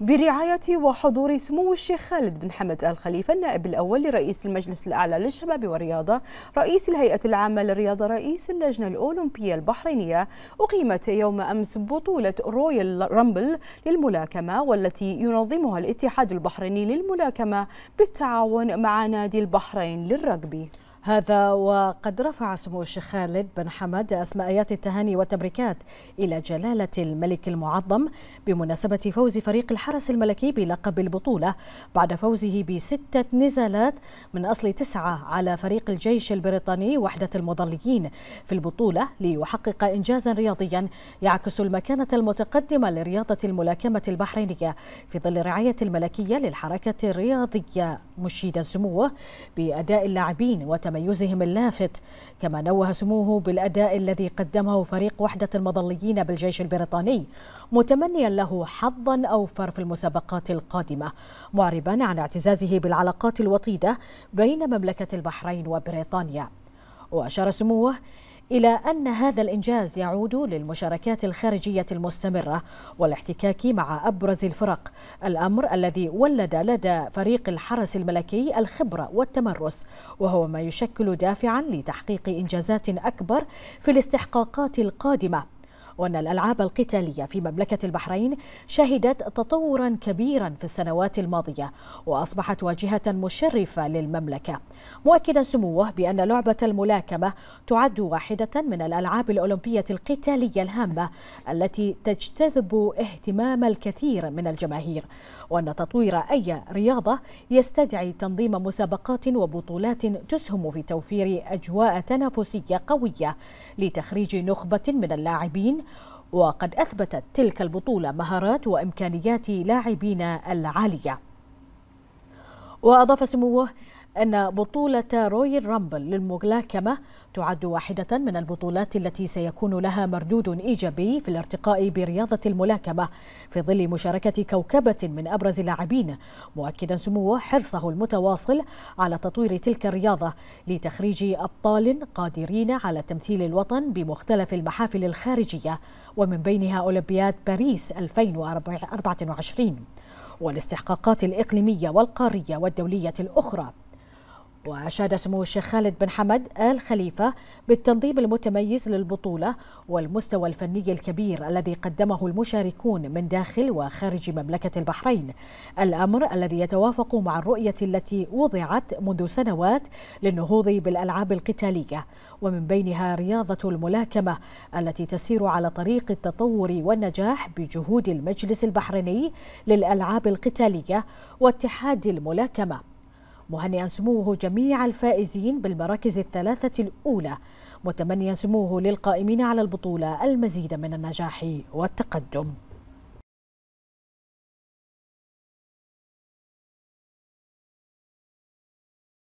برعاية وحضور سمو الشيخ خالد بن حمد آل خليفة النائب الأول لرئيس المجلس الأعلى للشباب والرياضة رئيس الهيئة العامة للرياضة رئيس اللجنة الأولمبية البحرينية أقيمت يوم أمس بطولة رويال رامبل للملاكمة والتي ينظمها الاتحاد البحريني للملاكمة بالتعاون مع نادي البحرين للرجبي هذا وقد رفع سمو الشيخ خالد بن حمد أسماء آيات التهاني والتبريكات إلى جلالة الملك المعظم بمناسبة فوز فريق الحرس الملكي بلقب البطولة بعد فوزه بستة نزالات من أصل تسعة على فريق الجيش البريطاني وحدة المظليين في البطولة ليحقق إنجازا رياضيا يعكس المكانة المتقدمة لرياضة الملاكمة البحرينية في ظل الرعاية الملكية للحركة الرياضية مشيدا سموه بأداء اللاعبين وتم تميزهم اللافت كما نوه سموه بالأداء الذي قدمه فريق وحدة المظليين بالجيش البريطاني متمنيا له حظا أوفر في المسابقات القادمة معربا عن اعتزازه بالعلاقات الوطيدة بين مملكة البحرين وبريطانيا وأشار سموه إلى أن هذا الإنجاز يعود للمشاركات الخارجية المستمرة والاحتكاك مع أبرز الفرق الأمر الذي ولد لدى فريق الحرس الملكي الخبرة والتمرس وهو ما يشكل دافعا لتحقيق إنجازات أكبر في الاستحقاقات القادمة وأن الألعاب القتالية في مملكة البحرين شهدت تطورا كبيرا في السنوات الماضية وأصبحت واجهة مشرفة للمملكة مؤكدا سموه بأن لعبة الملاكمة تعد واحدة من الألعاب الأولمبية القتالية الهامة التي تجتذب اهتمام الكثير من الجماهير وأن تطوير أي رياضة يستدعي تنظيم مسابقات وبطولات تسهم في توفير أجواء تنافسية قوية لتخريج نخبة من اللاعبين وقد أثبتت تلك البطولة مهارات وإمكانيات لاعبين العالية وأضاف سموه أن بطولة رويال رامبل للملاكمة تعد واحدة من البطولات التي سيكون لها مردود إيجابي في الارتقاء برياضة الملاكمة في ظل مشاركة كوكبة من أبرز اللاعبين مؤكدا سموه حرصه المتواصل على تطوير تلك الرياضة لتخريج أبطال قادرين على تمثيل الوطن بمختلف المحافل الخارجية ومن بينها أولمبياد باريس 2024 والاستحقاقات الإقليمية والقارية والدولية الأخرى وأشاد سمو الشيخ خالد بن حمد آل خليفة بالتنظيم المتميز للبطولة والمستوى الفني الكبير الذي قدمه المشاركون من داخل وخارج مملكة البحرين الأمر الذي يتوافق مع الرؤية التي وضعت منذ سنوات للنهوض بالألعاب القتالية ومن بينها رياضة الملاكمة التي تسير على طريق التطور والنجاح بجهود المجلس البحريني للألعاب القتالية واتحاد الملاكمة مهنئا سموه جميع الفائزين بالمراكز الثلاثة الأولى متمنيا سموه للقائمين على البطولة المزيد من النجاح والتقدم